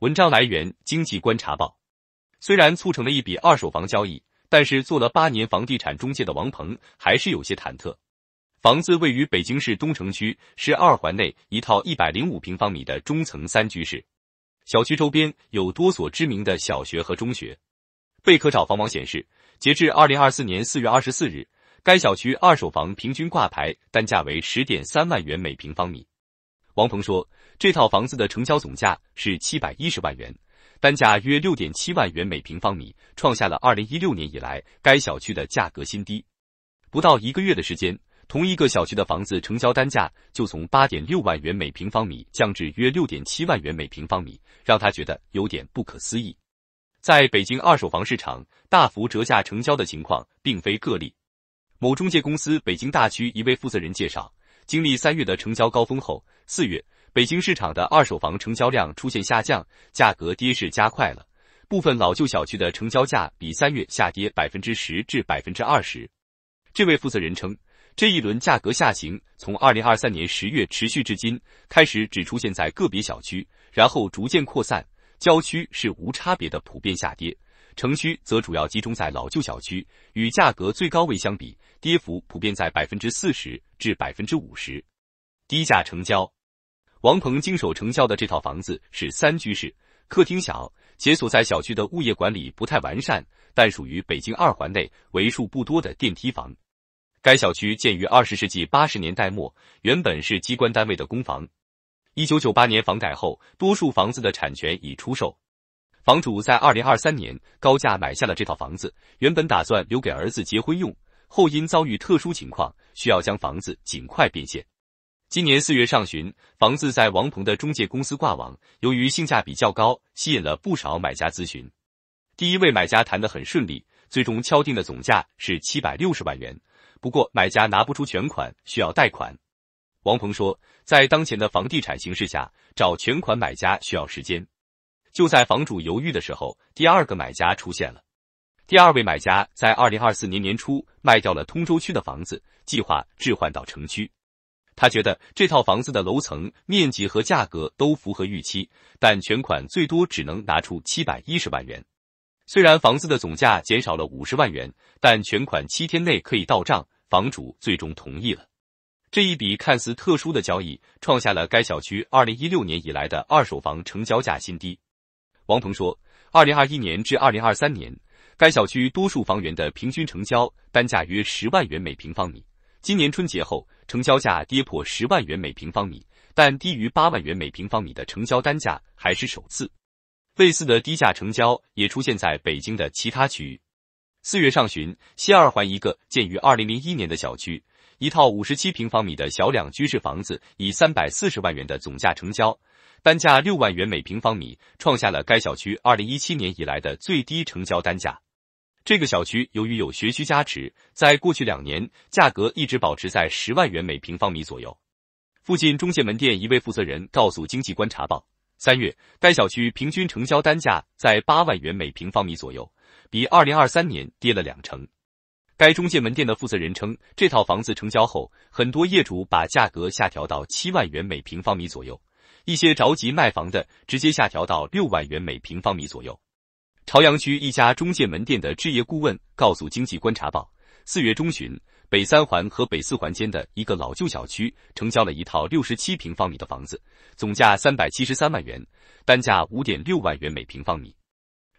文章来源《经济观察报》。虽然促成了一笔二手房交易，但是做了八年房地产中介的王鹏还是有些忐忑。房子位于北京市东城区，是二环内一套一百零五平方米的中层三居室。小区周边有多所知名的小学和中学。贝壳找房网显示，截至二零二四年四月二十四日，该小区二手房平均挂牌单价为十点三万元每平方米。王鹏说，这套房子的成交总价是七百一十万元，单价约六点七万元每平方米，创下了二零一六年以来该小区的价格新低。不到一个月的时间，同一个小区的房子成交单价就从八点六万元每平方米降至约六点七万元每平方米，让他觉得有点不可思议。在北京二手房市场大幅折价成交的情况并非个例。某中介公司北京大区一位负责人介绍。经历三月的成交高峰后，四月北京市场的二手房成交量出现下降，价格跌势加快了。部分老旧小区的成交价比三月下跌百分之十至百分之二十。这位负责人称，这一轮价格下行从二零二三年十月持续至今，开始只出现在个别小区，然后逐渐扩散，郊区是无差别的普遍下跌。城区则主要集中在老旧小区，与价格最高位相比，跌幅普遍在百分之四十至百分之五十。低价成交，王鹏经手成交的这套房子是三居室，客厅小，且所在小区的物业管理不太完善，但属于北京二环内为数不多的电梯房。该小区建于二十世纪八十年代末，原本是机关单位的公房，一九九八年房改后，多数房子的产权已出售。房主在二零二三年高价买下了这套房子，原本打算留给儿子结婚用，后因遭遇特殊情况，需要将房子尽快变现。今年四月上旬，房子在王鹏的中介公司挂网，由于性价比较高，吸引了不少买家咨询。第一位买家谈得很顺利，最终敲定的总价是七百六十万元，不过买家拿不出全款，需要贷款。王鹏说，在当前的房地产形势下，找全款买家需要时间。就在房主犹豫的时候，第二个买家出现了。第二位买家在二零二四年年初卖掉了通州区的房子，计划置换到城区。他觉得这套房子的楼层、面积和价格都符合预期，但全款最多只能拿出七百一十万元。虽然房子的总价减少了五十万元，但全款七天内可以到账，房主最终同意了。这一笔看似特殊的交易，创下了该小区二零一六年以来的二手房成交价新低。王鹏说，二零二一年至二零二三年，该小区多数房源的平均成交单价约十万元每平方米。今年春节后，成交价跌破十万元每平方米，但低于八万元每平方米的成交单价还是首次。类似的低价成交也出现在北京的其他区域。四月上旬，西二环一个建于二零零一年的小区，一套五十七平方米的小两居室房子以三百四十万元的总价成交。单价六万元每平方米，创下了该小区二零一七年以来的最低成交单价。这个小区由于有学区加持，在过去两年价格一直保持在十万元每平方米左右。附近中介门店一位负责人告诉《经济观察报》，三月该小区平均成交单价在八万元每平方米左右，比二零二三年跌了两成。该中介门店的负责人称，这套房子成交后，很多业主把价格下调到七万元每平方米左右。一些着急卖房的直接下调到六万元每平方米左右。朝阳区一家中介门店的置业顾问告诉《经济观察报》，四月中旬，北三环和北四环间的一个老旧小区成交了一套六十七平方米的房子，总价三百七十三万元，单价五点六万元每平方米。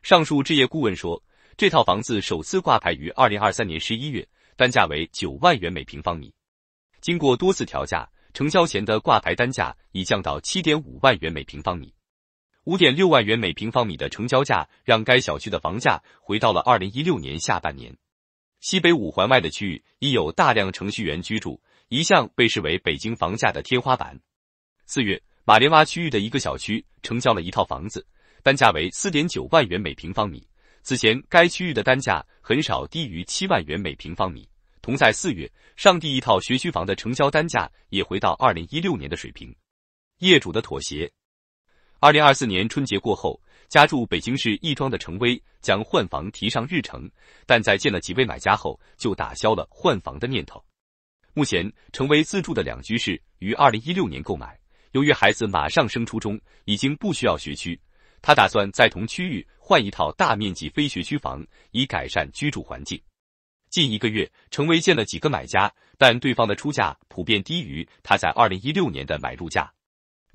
上述置业顾问说，这套房子首次挂牌于二零二三年十一月，单价为九万元每平方米，经过多次调价。成交前的挂牌单价已降到七点五万元每平方米，五点六万元每平方米的成交价让该小区的房价回到了二零一六年下半年。西北五环外的区域已有大量程序员居住，一向被视为北京房价的天花板。四月，马连洼区域的一个小区成交了一套房子，单价为四点九万元每平方米。此前，该区域的单价很少低于七万元每平方米。同在四月，上地一套学区房的成交单价也回到二零一六年的水平。业主的妥协。二零二四年春节过后，家住北京市亦庄的程威将换房提上日程，但在见了几位买家后，就打消了换房的念头。目前，程威自住的两居室于二零一六年购买，由于孩子马上升初中，已经不需要学区，他打算在同区域换一套大面积非学区房，以改善居住环境。近一个月，程威见了几个买家，但对方的出价普遍低于他在二零一六年的买入价。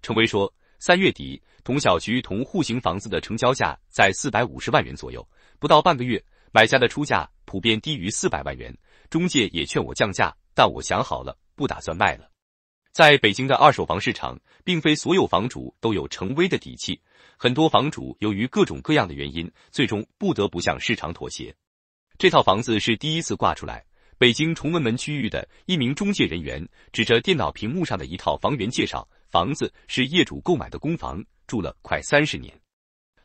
陈威说：“三月底，同小区、同户型房子的成交价在四百五十万元左右，不到半个月，买家的出价普遍低于四百万元。中介也劝我降价，但我想好了，不打算卖了。”在北京的二手房市场，并非所有房主都有成威的底气，很多房主由于各种各样的原因，最终不得不向市场妥协。这套房子是第一次挂出来。北京崇文门区域的一名中介人员指着电脑屏幕上的一套房源介绍，房子是业主购买的公房，住了快三十年，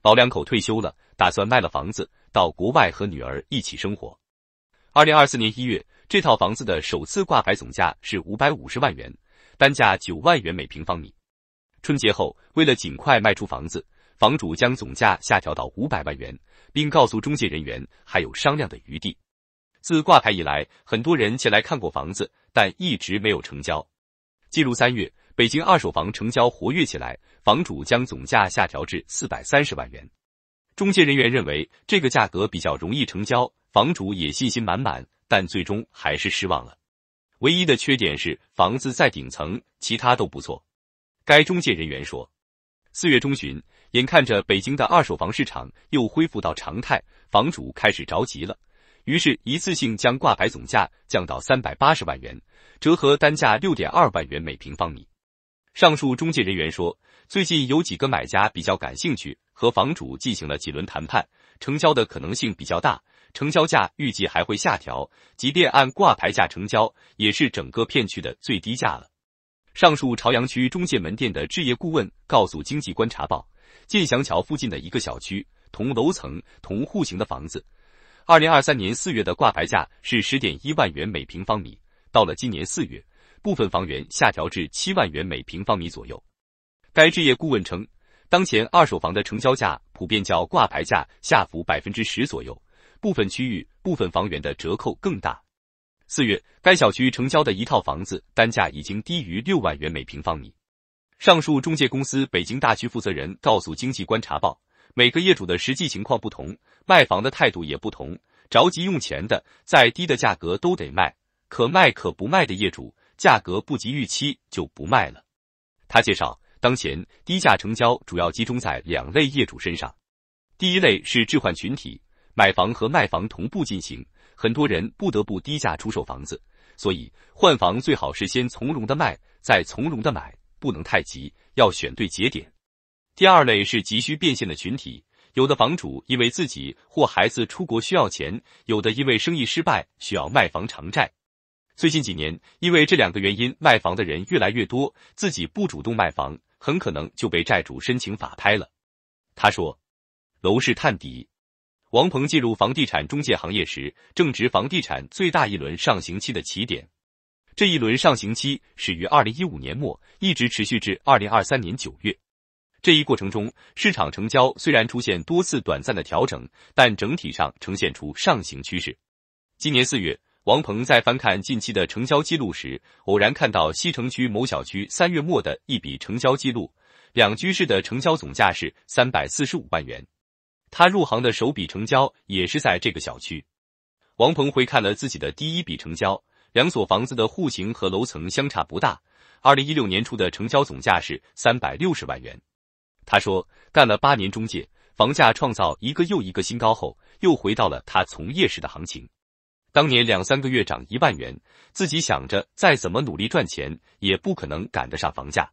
老两口退休了，打算卖了房子到国外和女儿一起生活。二零二四年一月，这套房子的首次挂牌总价是五百五十万元，单价九万元每平方米。春节后，为了尽快卖出房子，房主将总价下调到五百万元。并告诉中介人员还有商量的余地。自挂牌以来，很多人前来看过房子，但一直没有成交。进入三月，北京二手房成交活跃起来，房主将总价下调至四百三十万元。中介人员认为这个价格比较容易成交，房主也信心满满，但最终还是失望了。唯一的缺点是房子在顶层，其他都不错。该中介人员说。四月中旬，眼看着北京的二手房市场又恢复到常态，房主开始着急了，于是，一次性将挂牌总价降到三百八十万元，折合单价六点二万元每平方米。上述中介人员说，最近有几个买家比较感兴趣，和房主进行了几轮谈判，成交的可能性比较大，成交价预计还会下调。即便按挂牌价成交，也是整个片区的最低价了。上述朝阳区中介门店的置业顾问告诉《经济观察报》，建祥桥附近的一个小区，同楼层、同户型的房子，二零二三年四月的挂牌价是十点一万元每平方米，到了今年四月，部分房源下调至七万元每平方米左右。该置业顾问称，当前二手房的成交价普遍较挂牌价下浮百分之十左右，部分区域、部分房源的折扣更大。四月，该小区成交的一套房子单价已经低于六万元每平方米。上述中介公司北京大区负责人告诉经济观察报，每个业主的实际情况不同，卖房的态度也不同。着急用钱的，再低的价格都得卖；可卖可不卖的业主，价格不及预期就不卖了。他介绍，当前低价成交主要集中在两类业主身上，第一类是置换群体，买房和卖房同步进行。很多人不得不低价出售房子，所以换房最好是先从容的卖，再从容的买，不能太急，要选对节点。第二类是急需变现的群体，有的房主因为自己或孩子出国需要钱，有的因为生意失败需要卖房偿债。最近几年，因为这两个原因卖房的人越来越多，自己不主动卖房，很可能就被债主申请法拍了。他说，楼市探底。王鹏进入房地产中介行业时，正值房地产最大一轮上行期的起点。这一轮上行期始于二零一五年末，一直持续至二零二三年九月。这一过程中，市场成交虽然出现多次短暂的调整，但整体上呈现出上行趋势。今年四月，王鹏在翻看近期的成交记录时，偶然看到西城区某小区三月末的一笔成交记录，两居室的成交总价是三百四十五万元。他入行的首笔成交也是在这个小区。王鹏回看了自己的第一笔成交，两所房子的户型和楼层相差不大。二零一六年初的成交总价是三百六十万元。他说，干了八年中介，房价创造一个又一个新高后，又回到了他从业时的行情。当年两三个月涨一万元，自己想着再怎么努力赚钱，也不可能赶得上房价。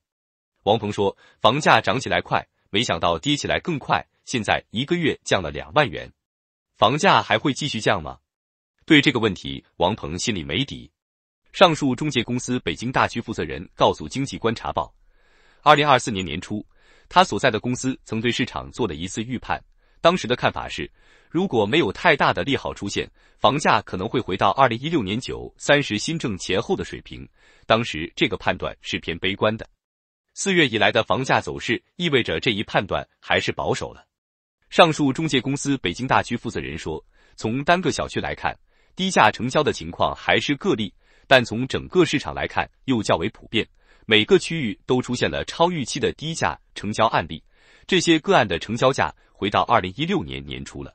王鹏说，房价涨起来快，没想到跌起来更快。现在一个月降了两万元，房价还会继续降吗？对这个问题，王鹏心里没底。上述中介公司北京大区负责人告诉经济观察报，二零二四年年初，他所在的公司曾对市场做了一次预判，当时的看法是，如果没有太大的利好出现，房价可能会回到二零一六年九三十新政前后的水平。当时这个判断是偏悲观的。四月以来的房价走势意味着这一判断还是保守了。上述中介公司北京大区负责人说：“从单个小区来看，低价成交的情况还是个例；但从整个市场来看，又较为普遍。每个区域都出现了超预期的低价成交案例。这些个案的成交价回到二零一六年年初了。”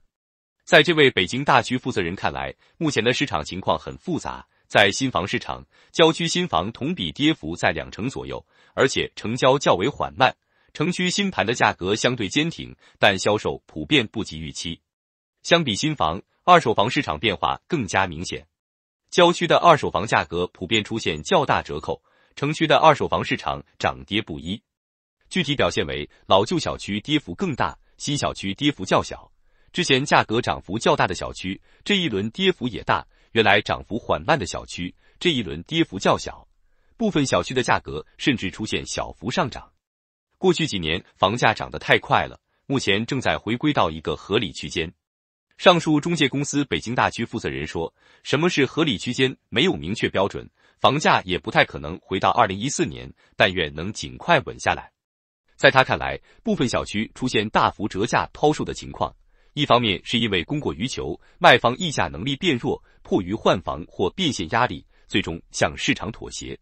在这位北京大区负责人看来，目前的市场情况很复杂。在新房市场，郊区新房同比跌幅在两成左右，而且成交较为缓慢。城区新盘的价格相对坚挺，但销售普遍不及预期。相比新房，二手房市场变化更加明显。郊区的二手房价格普遍出现较大折扣，城区的二手房市场涨跌不一。具体表现为，老旧小区跌幅更大，新小区跌幅较小。之前价格涨幅较大的小区，这一轮跌幅也大；原来涨幅缓慢的小区，这一轮跌幅较小。部分小区的价格甚至出现小幅上涨。过去几年房价涨得太快了，目前正在回归到一个合理区间。上述中介公司北京大区负责人说：“什么是合理区间？没有明确标准，房价也不太可能回到二零一四年。但愿能尽快稳下来。”在他看来，部分小区出现大幅折价抛售的情况，一方面是因为供过于求，卖方议价能力变弱，迫于换房或变现压力，最终向市场妥协。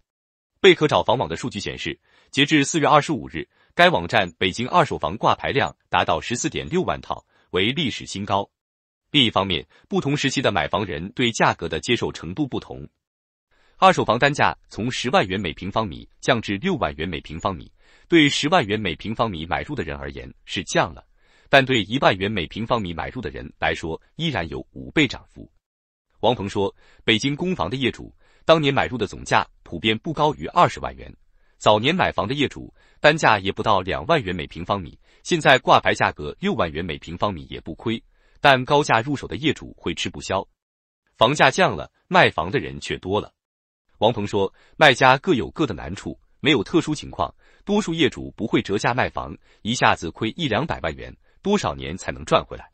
贝壳找房网的数据显示，截至四月二十五日。该网站北京二手房挂牌量达到十四点六万套，为历史新高。另一方面，不同时期的买房人对价格的接受程度不同，二手房单价从十万元每平方米降至六万元每平方米。对十万元每平方米买入的人而言是降了，但对一万元每平方米买入的人来说，依然有五倍涨幅。王鹏说，北京公房的业主当年买入的总价普遍不高于二十万元。早年买房的业主，单价也不到两万元每平方米，现在挂牌价格六万元每平方米也不亏，但高价入手的业主会吃不消。房价降了，卖房的人却多了。王鹏说，卖家各有各的难处，没有特殊情况，多数业主不会折价卖房，一下子亏一两百万元，多少年才能赚回来？